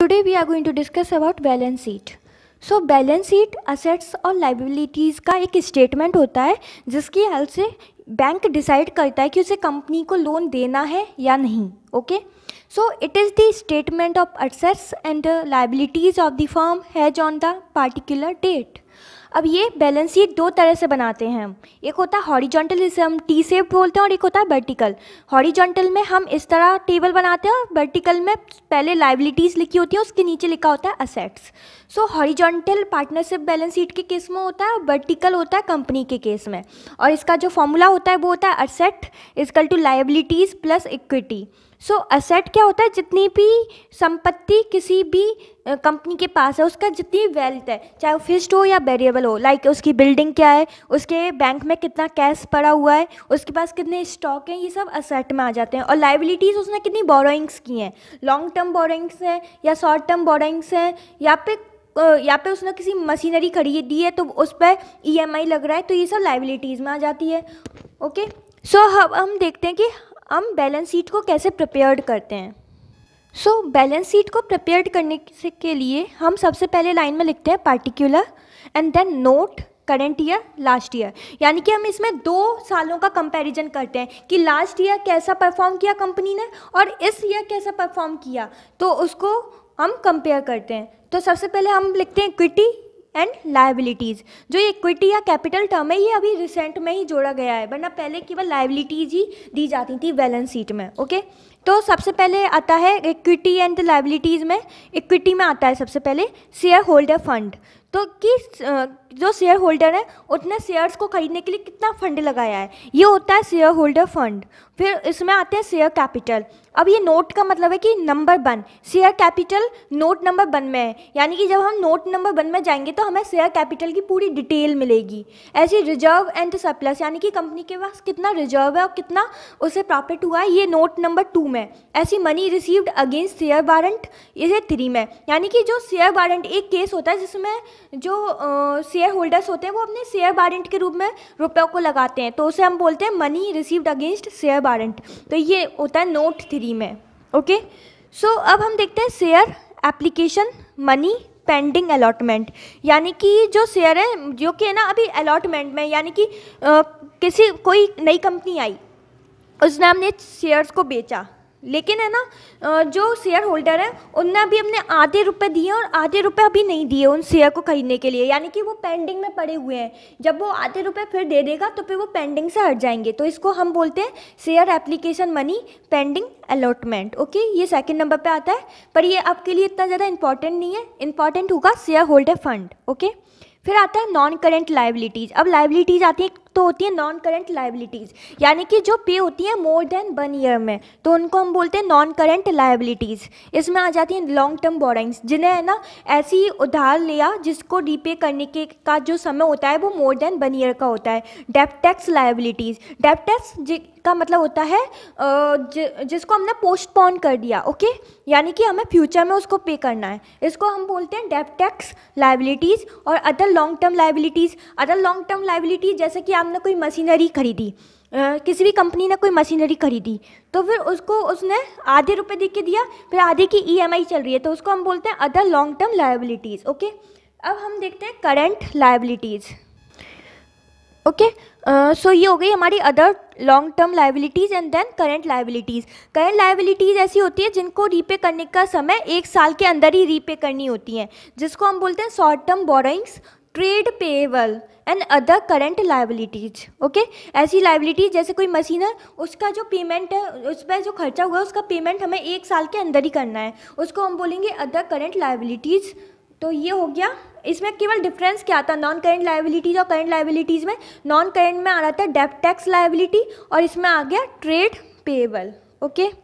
Today we are going to discuss about balance sheet. So balance sheet assets और liabilities का एक statement होता है जिसकी हेल्प से बैंक डिसाइड करता है कि उसे कंपनी को लोन देना है या नहीं okay so it is the statement of assets and liabilities of the firm has on the particular date अब ये बैलेंस शीट दो तरह से बनाते हैं हम एक होता है हॉरिजॉन्टल जिसे हम टी सेप बोलते हैं और एक होता है वर्टिकल हॉरिजॉन्टल में हम इस तरह टेबल बनाते हैं और वर्टिकल में पहले लाइबिलिटीज़ लिखी होती हैं उसके नीचे लिखा होता है assets so horizontal partnership balance sheet के केस में होता है और वर्टिकल होता है कंपनी के केस में और इसका जो फॉर्मूला होता है वो होता है asset equal to liabilities plus equity so so, asset क्या होता है जितनी भी संपत्ति किसी भी कंपनी के पास है उसका जितनी वेल्थ है चाहे वो फिस्ड हो या वेरिएबल हो लाइक like उसकी बिल्डिंग क्या है उसके बैंक में कितना कैश पड़ा हुआ है उसके पास कितने स्टॉक हैं ये सब असेट में आ जाते हैं और लाइबिलिटीज़ उसने कितनी बोरोइंग्स की हैं लॉन्ग टर्म बोरोइंग्स हैं या शॉर्ट टर्म बोरोइंग्स हैं या पे या पे उसने किसी मशीनरी खरीदी है तो उस पर ई e लग रहा है तो ये सब लाइबिलिटीज़ में आ जाती है ओके सो so, हम देखते हैं कि हम बैलेंस शीट को कैसे प्रिपेयर्ड करते हैं सो बैलेंस शीट को प्रिपेयर करने से के लिए हम सबसे पहले लाइन में लिखते हैं particular and then note current year last year यानी कि हम इसमें दो सालों का कंपैरिजन करते हैं कि लास्ट ईयर कैसा परफॉर्म किया कंपनी ने और इस ईयर कैसा परफॉर्म किया तो उसको हम कंपेयर करते हैं तो सबसे पहले हम लिखते हैं इक्विटी एंड लाइबिलिटीज़ जो ये इक्विटी या कैपिटल टर्म है ये अभी रिसेंट में ही जोड़ा गया है वरना पहले केवल लाइबिलिटीज़ ही दी जाती थी बैलेंस शीट में ओके तो सबसे पहले आता है इक्विटी एंड लाइबिलिटीज़ में इक्विटी में आता है सबसे पहले शेयर होल्डर फंड तो किस जो शेयर होल्डर है उतने शेयर्स को खरीदने के लिए कितना फंड लगाया है ये होता है शेयर होल्डर फंड फिर इसमें आते हैं शेयर कैपिटल अब ये नोट का मतलब है कि number one share capital note number one में है यानी कि जब हम नोट नंबर वन में जाएंगे तो हमें शेयर कैपिटल की पूरी डिटेल मिलेगी ऐसे रिजर्व एंड सरप्लस यानी कि कंपनी के पास कितना रिजर्व है और कितना उसे प्रॉफिट हुआ है ये नोट नंबर टू में ऐसी money received against share warrant इसे थ्री में यानी कि जो शेयर वारंट एक केस होता है जिसमें जो शेयर शेयर होल्डर्स होते हैं वो अपने शेयर वारंट के रूप में रुपयों को लगाते हैं तो उसे हम बोलते हैं money received against share warrant तो ये होता है नोट थ्री में ओके सो so, अब हम देखते हैं share application money pending allotment यानी कि जो शेयर है जो कि है ना अभी अलॉटमेंट में यानी कि किसी कोई नई कंपनी आई उसने हमने शेयर्स को बेचा लेकिन है ना जो शेयर होल्डर है उनने अभी हमने आधे रुपए दिए और आधे रुपए अभी नहीं दिए उन शेयर को खरीदने के लिए यानी कि वो पेंडिंग में पड़े हुए हैं जब वो आधे रुपए फिर दे देगा तो फिर वो पेंडिंग से हट जाएंगे तो इसको हम बोलते हैं share application money pending allotment okay ये सेकेंड नंबर पर आता है पर यह आपके लिए इतना ज़्यादा इंपॉर्टेंट नहीं है इंपॉर्टेंट होगा शेयर होल्डर फंड ओके फिर आता है नॉन करेंट लाइबिलिटीज़ अब लाइबिलिटीज़ आती है तो होती है नॉन करेंट लाइबिलिटीज़ यानी कि जो पे होती है मोर देन वन ईयर में तो उनको हम बोलते हैं नॉन करेंट लाइबिलिटीज़ इसमें आ जाती हैं लॉन्ग टर्म बोरिंग्स जिन्हें है ना ऐसी उधार लिया जिसको रीपे करने के का जो समय होता है वो मोर देन वन ईयर का होता है deferred tax liabilities deferred tax का मतलब होता है जिसको हमने पोस्टपोन कर दिया ओके यानी कि हमें फ्यूचर में उसको पे करना है इसको हम बोलते हैं डेप टैक्स लाइबिलिटीज़ और other long term liabilities other long term liabilities जैसे कि आपने कोई मशीनरी खरीदी किसी भी कंपनी ने कोई मशीनरी खरीदी तो फिर उसको उसने आधे रुपए दे के दिया फिर आधे की ईएमआई e चल रही है तो उसको हम बोलते हैं other long term liabilities okay अब हम देखते हैं करंट लाइबिलिटीज़ ओके सो ये हो गई हमारी other long term liabilities and then current liabilities current liabilities ऐसी होती है जिनको रीपे करने का समय एक साल के अंदर ही रीपे करनी होती हैं जिसको हम बोलते हैं short term borrowings trade payable and other current liabilities okay ऐसी लाइबिलिटीज जैसे कोई मशीन है उसका जो पेमेंट है उस पर जो खर्चा हुआ उसका पेमेंट हमें एक साल के अंदर ही करना है उसको हम बोलेंगे अदर करेंट लाइबिलिटीज़ तो ये हो गया इसमें केवल डिफरेंस क्या था नॉन करेंट लाइबिलिटीज़ और करेंट लाइबिलिटीज़ में नॉन करेंट में आ रहा था डेप टैक्स लाइबिलिटी और इसमें आ गया ट्रेड पेएबल ओके okay?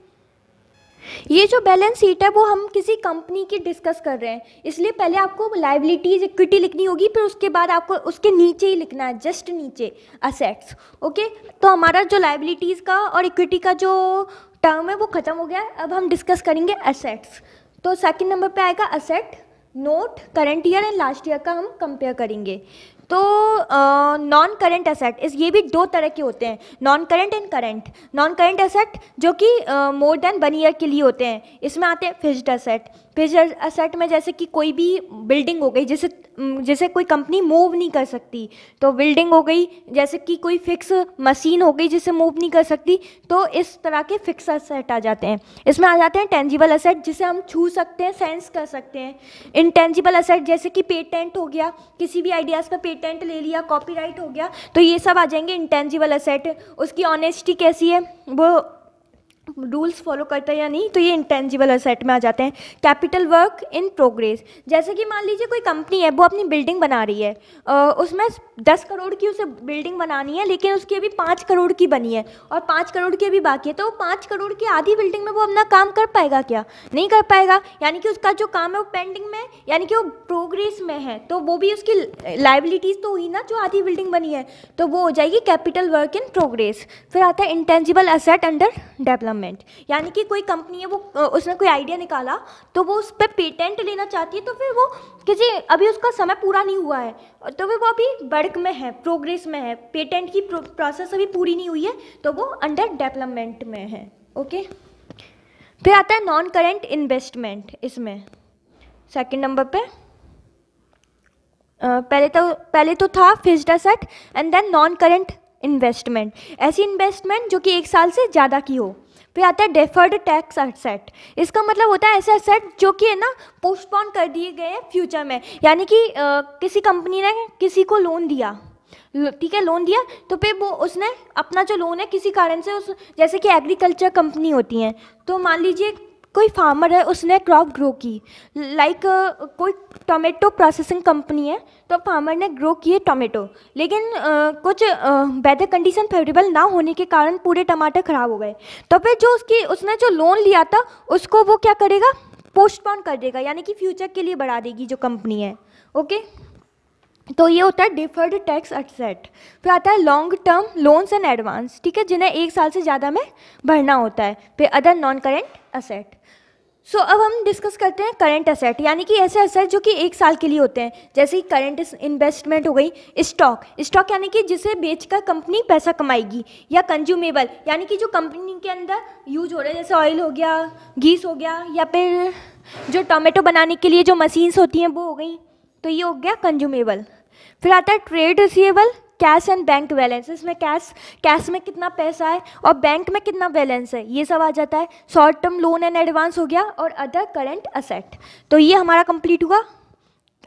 ये जो बैलेंस शीट है वो हम किसी कंपनी की डिस्कस कर रहे हैं इसलिए पहले आपको लाइबिलिटीज इक्विटी लिखनी होगी फिर उसके बाद आपको उसके नीचे ही लिखना है जस्ट नीचे असेट्स ओके तो हमारा जो लाइबिलिटीज़ का और इक्विटी का जो टर्म है वो ख़त्म हो गया है अब हम डिस्कस करेंगे असेट्स तो सेकेंड नंबर पर आएगा asset note current year and last year का हम कंपेयर करेंगे तो नॉन करेंट असेट इस ये भी दो तरह के होते हैं non current and current non current asset जो कि मोर देन वन ईयर के लिए होते हैं इसमें आते हैं फिज्ड असेट फिक्स्ड असेट में जैसे कि कोई भी बिल्डिंग हो गई जैसे जैसे कोई कंपनी मूव नहीं कर सकती तो बिल्डिंग हो गई जैसे कि कोई फिक्स मशीन हो गई जिसे मूव नहीं कर सकती तो इस तरह के फिक्स असेट आ जाते हैं इसमें आ जाते हैं टेंजिबल असेट जिसे हम छू सकते हैं सेंस कर सकते हैं इनटेंजिबल असेट जैसे कि पेटेंट हो गया किसी भी आइडियाज़ पर पेटेंट ले लिया कॉपी हो गया तो ये सब आ जाएंगे इंटेंजिबल असेट उसकी ऑनेस्टी कैसी है वो रूल्स फॉलो करता है या नहीं तो ये इंटेंजिबल असेट में आ जाते हैं कैपिटल वर्क इन प्रोग्रेस जैसे कि मान लीजिए कोई कंपनी है वो अपनी बिल्डिंग बना रही है उसमें दस करोड़ की उसे बिल्डिंग बनानी है लेकिन उसकी अभी पाँच करोड़ की बनी है और पाँच करोड़ की अभी बाकी है तो वो पाँच करोड़ की आधी बिल्डिंग में वो अपना काम कर पाएगा क्या नहीं कर पाएगा यानी कि उसका जो काम है वो पेंडिंग में यानी कि वो प्रोग्रेस में है तो वो भी उसकी लाइबिलिटीज़ तो हुई ना जो आधी बिल्डिंग बनी है तो वो हो जाएगी कैपिटल वर्क इन प्रोग्रेस फिर आता है intangible asset under development government यानी कि कोई कंपनी है वो उसने कोई आइडिया निकाला तो वो उस पर पेटेंट लेना चाहती है तो फिर वो किसी अभी उसका समय पूरा नहीं हुआ है तो फिर वो अभी वर्क में है प्रोग्रेस में है पेटेंट की प्रोसेस अभी पूरी नहीं हुई है तो वो अंडर डेवलपमेंट में है ओके फिर आता है नॉन करेंट इन्वेस्टमेंट इसमें सेकेंड नंबर पर Uh, पहले तो पहले तो था fixed asset and then non current investment ऐसी इन्वेस्टमेंट जो कि एक साल से ज़्यादा की हो फिर आता है डेफर्ड टैक्स असेट इसका मतलब होता है ऐसे असेट जो कि है ना पोस्टपोन कर दिए गए हैं फ्यूचर में यानी कि आ, किसी कंपनी ने किसी को लोन दिया ठीक है लोन दिया तो फिर वो उसने अपना जो लोन है किसी कारण से उस जैसे कि एग्रीकल्चर कंपनी होती हैं तो मान लीजिए कोई फार्मर है उसने क्रॉप ग्रो की लाइक like, कोई टोमेटो प्रोसेसिंग कंपनी है तो फार्मर ने ग्रो किए टोमेटो लेकिन uh, कुछ वेदर कंडीशन फेवरेबल ना होने के कारण पूरे टमाटर ख़राब हो गए तो फिर जो उसकी उसने जो लोन लिया था उसको वो क्या करेगा पोस्टपोन कर देगा यानी कि फ्यूचर के लिए बढ़ा देगी जो कंपनी है ओके तो ये होता है डिफर्ड टैक्स असेट फिर आता है long term loans and advance ठीक है जिन्हें एक साल से ज़्यादा में भरना होता है फिर other non current asset so so, अब हम डिस्कस करते हैं करंट असेट यानी कि ऐसे असेट जो कि एक साल के लिए होते हैं जैसे कि करंट इन्वेस्टमेंट हो गई स्टॉक स्टॉक यानी कि जिसे बेचकर कंपनी पैसा कमाएगी या कंज्यूमेबल यानी कि जो कंपनी के अंदर यूज हो रहे हैं जैसे ऑयल हो गया घीस हो गया या फिर जो टोमेटो बनाने के लिए जो मशीन्स होती हैं वो हो गई तो ये हो गया कंज्यूमेबल फिर आता है trade receivable cash and bank balance इसमें कैश कैश में कितना पैसा है और बैंक में कितना बैलेंस है ये सब आ जाता है short term loan and advance हो गया और अदर करंट असेट तो ये हमारा कंप्लीट हुआ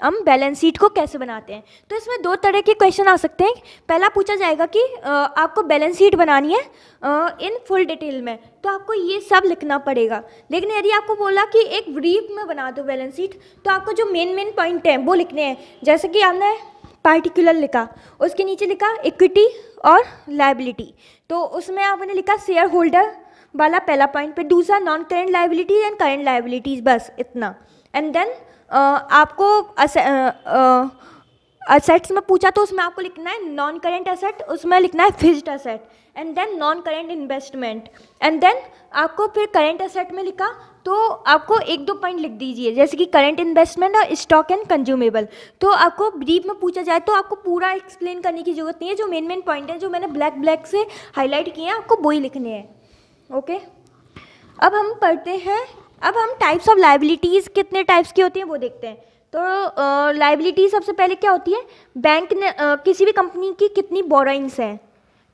हम बैलेंस शीट को कैसे बनाते हैं तो इसमें दो तरह के क्वेश्चन आ सकते हैं पहला पूछा जाएगा कि आपको बैलेंस शीट बनानी है इन फुल डिटेल में तो आपको ये सब लिखना पड़ेगा लेकिन यदि आपको बोला कि एक ब्रीफ में बना दो बैलेंस शीट तो आपको जो मेन मेन पॉइंट हैं वो लिखने हैं जैसे कि आपने पार्टिकुलर लिखा उसके नीचे लिखा इक्विटी और लाइबिलिटी तो उसमें आपने लिखा शेयर होल्डर वाला पहला पॉइंट पे दूसरा non current liabilities and current liabilities बस इतना एंड देन आपको असेट्स में पूछा तो उसमें आपको लिखना है नॉन करेंट असेट उसमें लिखना है fixed asset and then non current investment and then आपको फिर करेंट असेट में लिखा तो आपको एक दो पॉइंट लिख दीजिए जैसे कि करंट इन्वेस्टमेंट और स्टॉक एंड कंज्यूमेबल तो आपको ब्रीफ में पूछा जाए तो आपको पूरा एक्सप्लेन करने की ज़रूरत नहीं है जो मेन मेन पॉइंट है जो मैंने ब्लैक ब्लैक से हाईलाइट किए हैं आपको वो ही लिखने हैं ओके अब हम पढ़ते हैं अब हम टाइप्स ऑफ लाइबिलिटीज़ कितने टाइप्स की होती हैं वो देखते हैं तो लाइबिलिटी सबसे पहले क्या होती है बैंक ने आ, किसी भी कंपनी की कितनी बोरोइंग्स हैं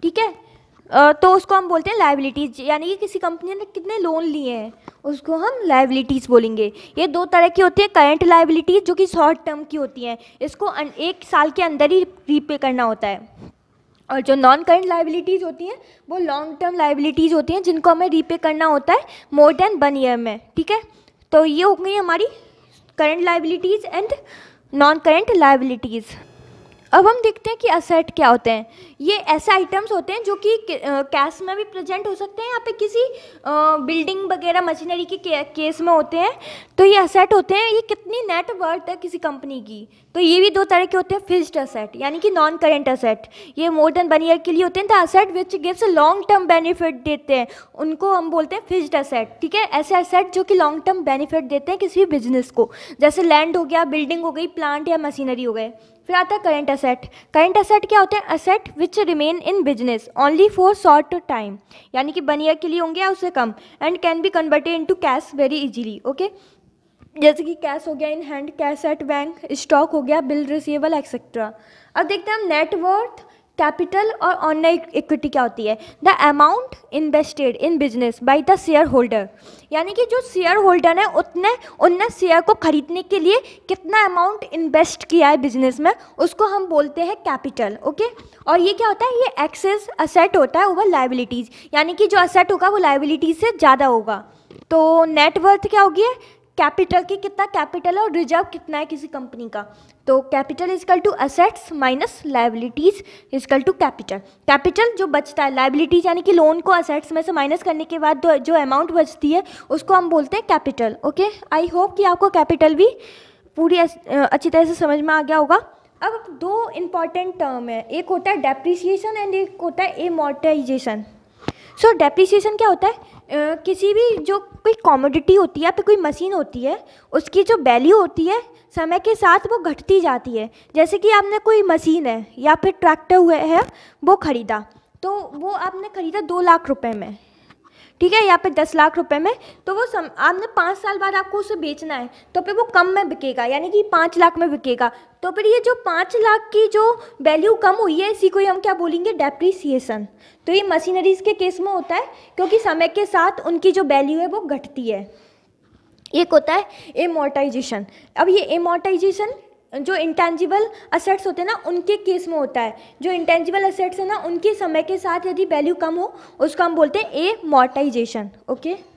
ठीक है तो उसको हम बोलते हैं लाइबिलिटीज़ यानी कि किसी कंपनी ने कितने लोन लिए हैं उसको हम लाइबिलिटीज़ बोलेंगे ये दो तरह की होती है करंट लाइबिलिटीज़ जो कि शॉर्ट टर्म की होती हैं इसको एक साल के अंदर ही रीपे करना होता है और जो नॉन करंट लाइबिलिटीज़ होती हैं वो लॉन्ग टर्म लाइबिलिटीज़ होती हैं जिनको हमें रीपे करना होता है मोर देन वन ईयर में ठीक है तो ये हो गई हमारी current liabilities and non current liabilities अब हम देखते हैं कि असेट क्या होते हैं ये ऐसे आइटम्स होते हैं जो कि कैश में भी प्रेजेंट हो सकते हैं या पे किसी बिल्डिंग वगैरह मशीनरी के केस में होते हैं तो ये असेट होते हैं ये कितनी नेट वर्थ है किसी कंपनी की तो ये भी दो तरह के होते हैं फिक्स्ड असेट यानी कि नॉन करेंट असेट ये मोर देन वन ईयर के लिए होते हैं the asset which gives long term benefit देते हैं उनको हम बोलते हैं फिक्स्ड असेट ठीक है ऐसे असेट जो कि लॉन्ग टर्म बेनिफिट देते हैं किसी भी बिजनेस को जैसे लैंड हो गया बिल्डिंग हो गई प्लांट या मशीनरी हो गए फिर आता है करेंट असेट करेंट असेट क्या होते हैं asset which remain in business only for short time यानी कि वन ईयर के लिए होंगे या उससे कम and can be converted into cash very easily okay जैसे कि कैश हो गया in hand cash at bank stock हो गया बिल रिसीवेबल एक्सेट्रा अब देखते हैं हम नेटवर्थ कैपिटल और ऑनलाइन इक्विटी क्या होती है the amount invested in business by the shareholder यानी कि जो शेयर होल्डर है उतने उनने शेयर को खरीदने के लिए कितना अमाउंट इन्वेस्ट किया है बिजनेस में उसको हम बोलते हैं कैपिटल ओके और ये क्या होता है ये एक्सेस असेट होता है ओवर लाइबिलिटीज़ यानी कि जो असेट होगा वो लाइबिलिटीज से ज़्यादा होगा तो नेटवर्थ क्या होगी है कैपिटल की कितना कैपिटल है और रिजर्व कितना है किसी कंपनी का तो capital is equal to assets minus liabilities is equal to capital capital जो बचता है लाइबिलिटीज यानी कि लोन को असेट्स में से माइनस करने के बाद जो अमाउंट बचती है उसको हम बोलते हैं कैपिटल ओके आई होप कि आपको कैपिटल भी पूरी अच्छी तरह से समझ में आ गया होगा अब दो इम्पॉर्टेंट टर्म है एक होता है डेप्रिसिएशन एंड एक होता है एमोटाइजेशन सो so, डेप्रिसिएशन क्या होता है uh, किसी भी जो कोई कॉमोडिटी होती है या फिर कोई मशीन होती है उसकी जो वैल्यू होती है समय के साथ वो घटती जाती है जैसे कि आपने कोई मशीन है या फिर ट्रैक्टर हुए है वो ख़रीदा तो वो आपने ख़रीदा दो लाख रुपए में ठीक है यहाँ पे दस लाख रुपए में तो वो सम आपने पाँच साल बाद आपको उसे बेचना है तो फिर वो कम में बिकेगा यानी कि पाँच लाख में बिकेगा तो फिर ये जो पाँच लाख की जो वैल्यू कम हुई है इसी को ही हम क्या बोलेंगे डेप्रिसिएसन तो ये मशीनरीज के केस में होता है क्योंकि समय के साथ उनकी जो वैल्यू है वो घटती है एक होता है एमोटाइजेशन अब ये एमोटाइजेशन जो इंटेंजिबल असेट्स होते हैं ना उनके केस में होता है जो इंटेंजिबल असेट्स हैं ना उनके समय के साथ यदि वैल्यू कम हो उसको हम बोलते हैं ए मोर्टाइजेशन ओके